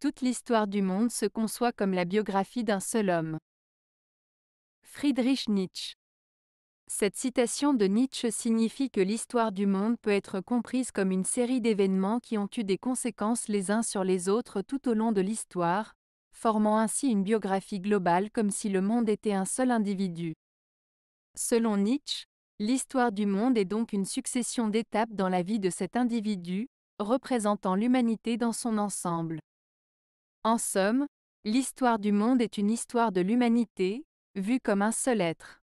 Toute l'histoire du monde se conçoit comme la biographie d'un seul homme. Friedrich Nietzsche. Cette citation de Nietzsche signifie que l'histoire du monde peut être comprise comme une série d'événements qui ont eu des conséquences les uns sur les autres tout au long de l'histoire, formant ainsi une biographie globale comme si le monde était un seul individu. Selon Nietzsche, l'histoire du monde est donc une succession d'étapes dans la vie de cet individu, représentant l'humanité dans son ensemble. En somme, l'histoire du monde est une histoire de l'humanité, vue comme un seul être.